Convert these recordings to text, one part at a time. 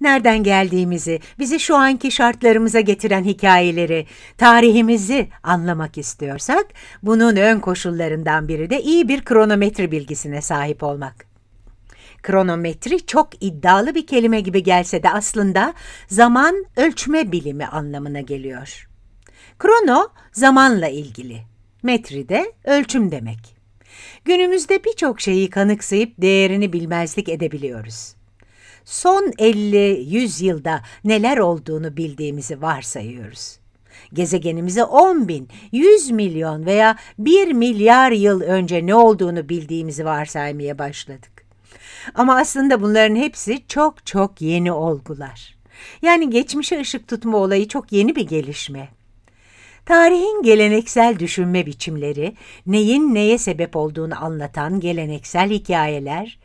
Nereden geldiğimizi, bizi şu anki şartlarımıza getiren hikayeleri, tarihimizi anlamak istiyorsak, bunun ön koşullarından biri de iyi bir kronometri bilgisine sahip olmak. Kronometri çok iddialı bir kelime gibi gelse de aslında zaman ölçme bilimi anlamına geliyor. Krono, zamanla ilgili. Metri de ölçüm demek. Günümüzde birçok şeyi kanıksayıp değerini bilmezlik edebiliyoruz son 50-100 yılda neler olduğunu bildiğimizi varsayıyoruz. Gezegenimize 10 bin, 100 milyon veya 1 milyar yıl önce ne olduğunu bildiğimizi varsaymaya başladık. Ama aslında bunların hepsi çok çok yeni olgular. Yani geçmişe ışık tutma olayı çok yeni bir gelişme. Tarihin geleneksel düşünme biçimleri, neyin neye sebep olduğunu anlatan geleneksel hikayeler,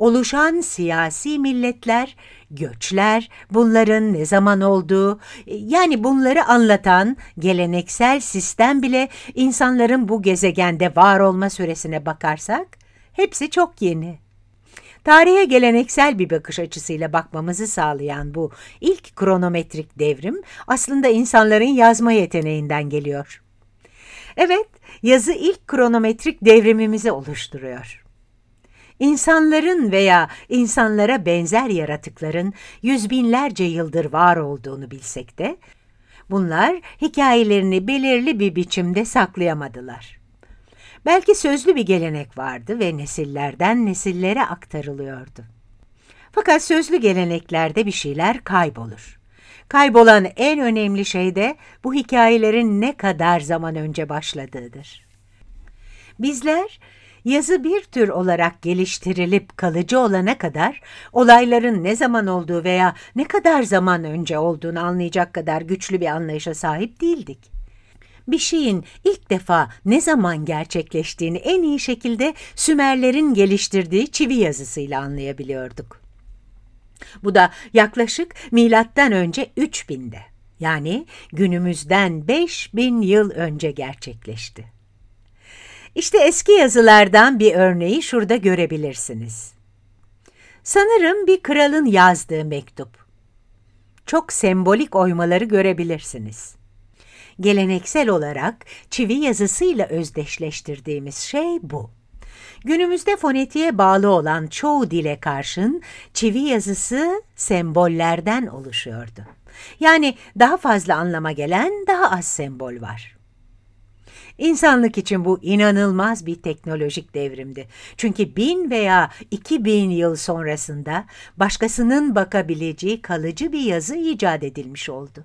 oluşan siyasi milletler, göçler, bunların ne zaman olduğu, e, yani bunları anlatan geleneksel sistem bile insanların bu gezegende var olma süresine bakarsak hepsi çok yeni. Tarihe geleneksel bir bakış açısıyla bakmamızı sağlayan bu ilk kronometrik devrim aslında insanların yazma yeteneğinden geliyor. Evet, yazı ilk kronometrik devrimimizi oluşturuyor. İnsanların veya insanlara benzer yaratıkların yüz binlerce yıldır var olduğunu bilsek de, bunlar hikayelerini belirli bir biçimde saklayamadılar. Belki sözlü bir gelenek vardı ve nesillerden nesillere aktarılıyordu. Fakat sözlü geleneklerde bir şeyler kaybolur. Kaybolan en önemli şey de bu hikayelerin ne kadar zaman önce başladığıdır. Bizler Yazı bir tür olarak geliştirilip kalıcı olana kadar olayların ne zaman olduğu veya ne kadar zaman önce olduğunu anlayacak kadar güçlü bir anlayışa sahip değildik. Bir şeyin ilk defa ne zaman gerçekleştiğini en iyi şekilde Sümerlerin geliştirdiği çivi yazısıyla anlayabiliyorduk. Bu da yaklaşık milattan önce 3000'de yani günümüzden 5000 yıl önce gerçekleşti. İşte eski yazılardan bir örneği şurada görebilirsiniz. Sanırım bir kralın yazdığı mektup. Çok sembolik oymaları görebilirsiniz. Geleneksel olarak çivi yazısıyla özdeşleştirdiğimiz şey bu. Günümüzde fonetiğe bağlı olan çoğu dile karşın çivi yazısı sembollerden oluşuyordu. Yani daha fazla anlama gelen daha az sembol var. İnsanlık için bu inanılmaz bir teknolojik devrimdi. Çünkü bin veya iki bin yıl sonrasında başkasının bakabileceği kalıcı bir yazı icat edilmiş oldu.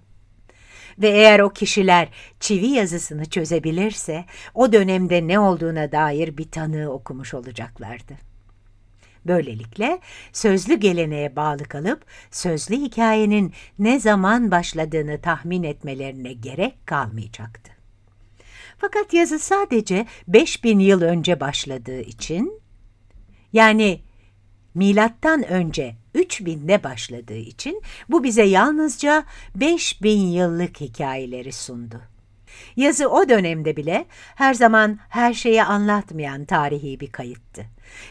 Ve eğer o kişiler çivi yazısını çözebilirse o dönemde ne olduğuna dair bir tanığı okumuş olacaklardı. Böylelikle sözlü geleneğe bağlı kalıp sözlü hikayenin ne zaman başladığını tahmin etmelerine gerek kalmayacaktı. Fakat yazı sadece 5000 yıl önce başladığı için yani milattan önce 3000'de başladığı için bu bize yalnızca 5000 yıllık hikayeleri sundu. Yazı o dönemde bile her zaman her şeyi anlatmayan tarihi bir kayıttı.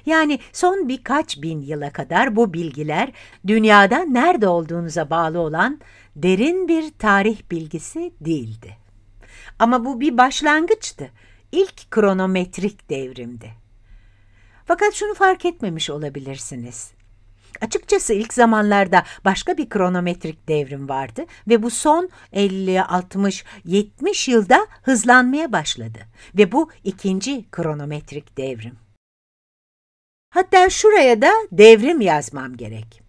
Yani son birkaç bin yıla kadar bu bilgiler dünyada nerede olduğunuza bağlı olan derin bir tarih bilgisi değildi. Ama bu bir başlangıçtı. İlk kronometrik devrimdi. Fakat şunu fark etmemiş olabilirsiniz. Açıkçası ilk zamanlarda başka bir kronometrik devrim vardı ve bu son 50, 60, 70 yılda hızlanmaya başladı ve bu ikinci kronometrik devrim. Hatta şuraya da devrim yazmam gerek.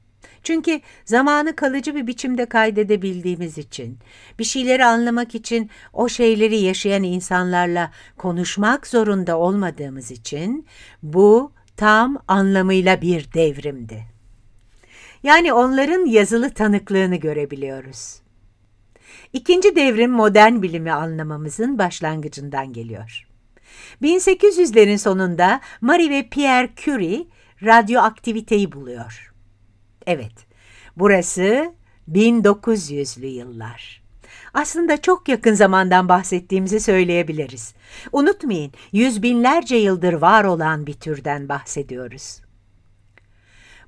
Çünkü zamanı kalıcı bir biçimde kaydedebildiğimiz için, bir şeyleri anlamak için o şeyleri yaşayan insanlarla konuşmak zorunda olmadığımız için bu tam anlamıyla bir devrimdi. Yani onların yazılı tanıklığını görebiliyoruz. İkinci devrim modern bilimi anlamamızın başlangıcından geliyor. 1800'lerin sonunda Marie ve Pierre Curie radyoaktiviteyi buluyor evet. Burası 1900'lü yıllar. Aslında çok yakın zamandan bahsettiğimizi söyleyebiliriz. Unutmayın, yüz binlerce yıldır var olan bir türden bahsediyoruz.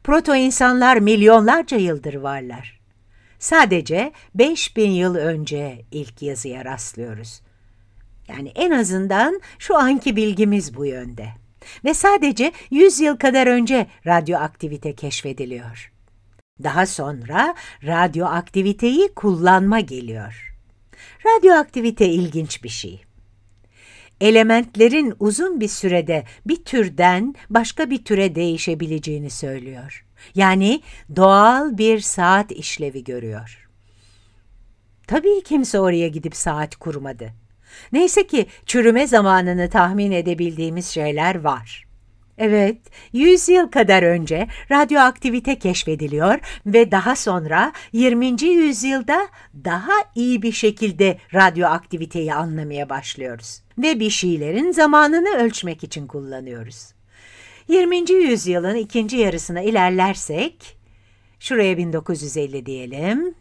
Proto insanlar milyonlarca yıldır varlar. Sadece 5000 yıl önce ilk yazıya rastlıyoruz. Yani en azından şu anki bilgimiz bu yönde. Ve sadece 100 yıl kadar önce radyoaktivite keşfediliyor.'' Daha sonra radyoaktiviteyi kullanma geliyor. Radyoaktivite ilginç bir şey. Elementlerin uzun bir sürede bir türden başka bir türe değişebileceğini söylüyor. Yani doğal bir saat işlevi görüyor. Tabii kimse oraya gidip saat kurmadı. Neyse ki çürüme zamanını tahmin edebildiğimiz şeyler var.'' Evet, 100 yıl kadar önce radyoaktivite keşfediliyor ve daha sonra 20. yüzyılda daha iyi bir şekilde radyoaktiviteyi anlamaya başlıyoruz ve bir şeylerin zamanını ölçmek için kullanıyoruz. 20. yüzyılın ikinci yarısına ilerlersek, şuraya 1950 diyelim.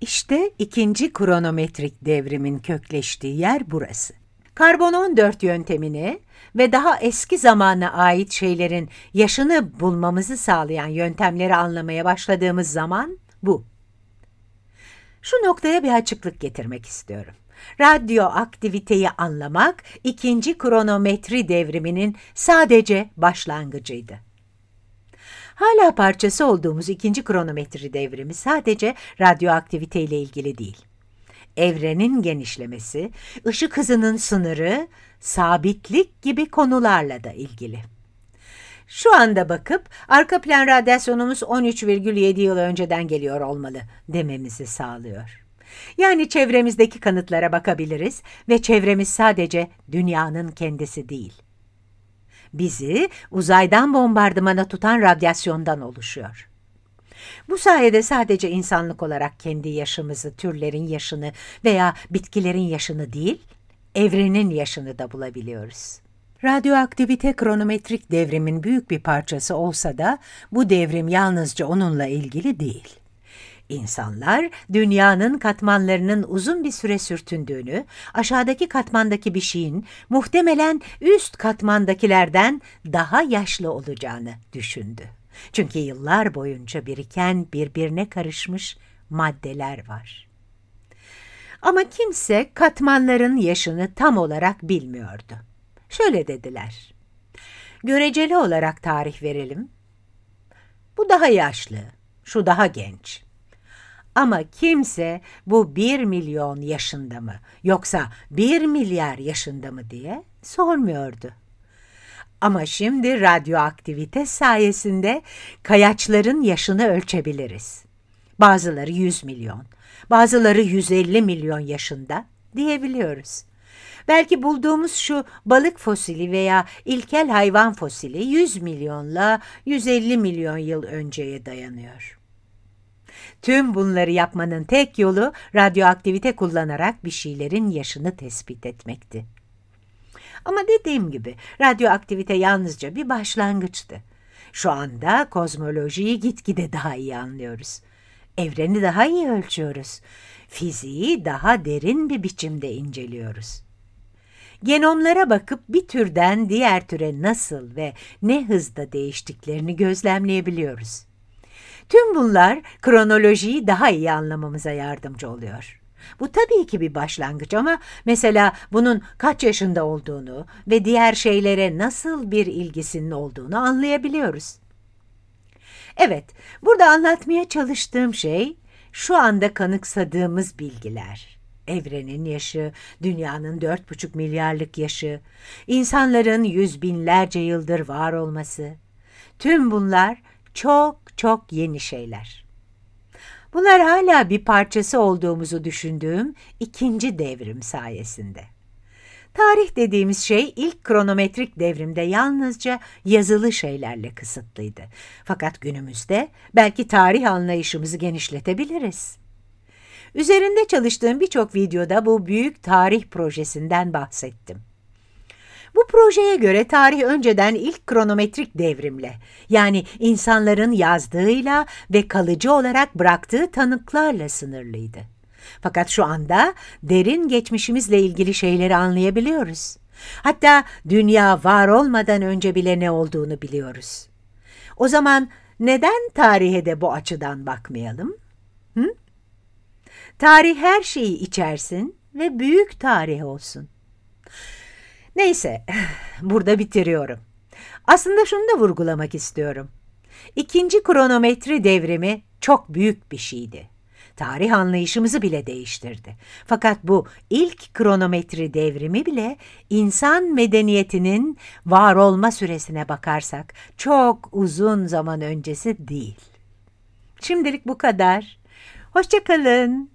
işte ikinci kronometrik devrimin kökleştiği yer burası karbon 14 yöntemini ve daha eski zamana ait şeylerin yaşını bulmamızı sağlayan yöntemleri anlamaya başladığımız zaman bu. Şu noktaya bir açıklık getirmek istiyorum. Radyoaktiviteyi anlamak ikinci kronometri devriminin sadece başlangıcıydı. Hala parçası olduğumuz ikinci kronometri devrimi sadece radyoaktiviteyle ilgili değil evrenin genişlemesi, ışık hızının sınırı, sabitlik gibi konularla da ilgili. Şu anda bakıp arka plan radyasyonumuz 13,7 yıl önceden geliyor olmalı dememizi sağlıyor. Yani çevremizdeki kanıtlara bakabiliriz ve çevremiz sadece dünyanın kendisi değil. Bizi uzaydan bombardımana tutan radyasyondan oluşuyor. Bu sayede sadece insanlık olarak kendi yaşımızı, türlerin yaşını veya bitkilerin yaşını değil, evrenin yaşını da bulabiliyoruz. Radyoaktivite kronometrik devrimin büyük bir parçası olsa da bu devrim yalnızca onunla ilgili değil. İnsanlar dünyanın katmanlarının uzun bir süre sürtündüğünü, aşağıdaki katmandaki bir şeyin muhtemelen üst katmandakilerden daha yaşlı olacağını düşündü. Çünkü yıllar boyunca biriken birbirine karışmış maddeler var. Ama kimse katmanların yaşını tam olarak bilmiyordu. Şöyle dediler. Göreceli olarak tarih verelim. Bu daha yaşlı, şu daha genç. Ama kimse bu bir milyon yaşında mı yoksa bir milyar yaşında mı diye sormuyordu. Ama şimdi radyoaktivite sayesinde kayaçların yaşını ölçebiliriz. Bazıları 100 milyon, bazıları 150 milyon yaşında diyebiliyoruz. Belki bulduğumuz şu balık fosili veya ilkel hayvan fosili 100 milyonla 150 milyon yıl önceye dayanıyor. Tüm bunları yapmanın tek yolu radyoaktivite kullanarak bir şeylerin yaşını tespit etmekti. Ama dediğim gibi radyoaktivite yalnızca bir başlangıçtı. Şu anda kozmolojiyi gitgide daha iyi anlıyoruz. Evreni daha iyi ölçüyoruz. Fiziği daha derin bir biçimde inceliyoruz. Genomlara bakıp bir türden diğer türe nasıl ve ne hızda değiştiklerini gözlemleyebiliyoruz. Tüm bunlar kronolojiyi daha iyi anlamamıza yardımcı oluyor. Bu tabii ki bir başlangıç ama mesela bunun kaç yaşında olduğunu ve diğer şeylere nasıl bir ilgisinin olduğunu anlayabiliyoruz. Evet, burada anlatmaya çalıştığım şey şu anda kanıksadığımız bilgiler. Evrenin yaşı, dünyanın dört buçuk milyarlık yaşı, insanların yüz binlerce yıldır var olması. Tüm bunlar çok çok yeni şeyler. Bunlar hala bir parçası olduğumuzu düşündüğüm ikinci devrim sayesinde. Tarih dediğimiz şey ilk kronometrik devrimde yalnızca yazılı şeylerle kısıtlıydı. Fakat günümüzde belki tarih anlayışımızı genişletebiliriz. Üzerinde çalıştığım birçok videoda bu büyük tarih projesinden bahsettim. Bu projeye göre tarih önceden ilk kronometrik devrimle, yani insanların yazdığıyla ve kalıcı olarak bıraktığı tanıklarla sınırlıydı. Fakat şu anda derin geçmişimizle ilgili şeyleri anlayabiliyoruz. Hatta dünya var olmadan önce bile ne olduğunu biliyoruz. O zaman neden tarihe de bu açıdan bakmayalım? Hı? Tarih her şeyi içersin ve büyük tarih olsun. Neyse, burada bitiriyorum. Aslında şunu da vurgulamak istiyorum. İkinci kronometre devrimi çok büyük bir şeydi. Tarih anlayışımızı bile değiştirdi. Fakat bu ilk kronometre devrimi bile insan medeniyetinin var olma süresine bakarsak çok uzun zaman öncesi değil. Şimdilik bu kadar. Hoşçakalın.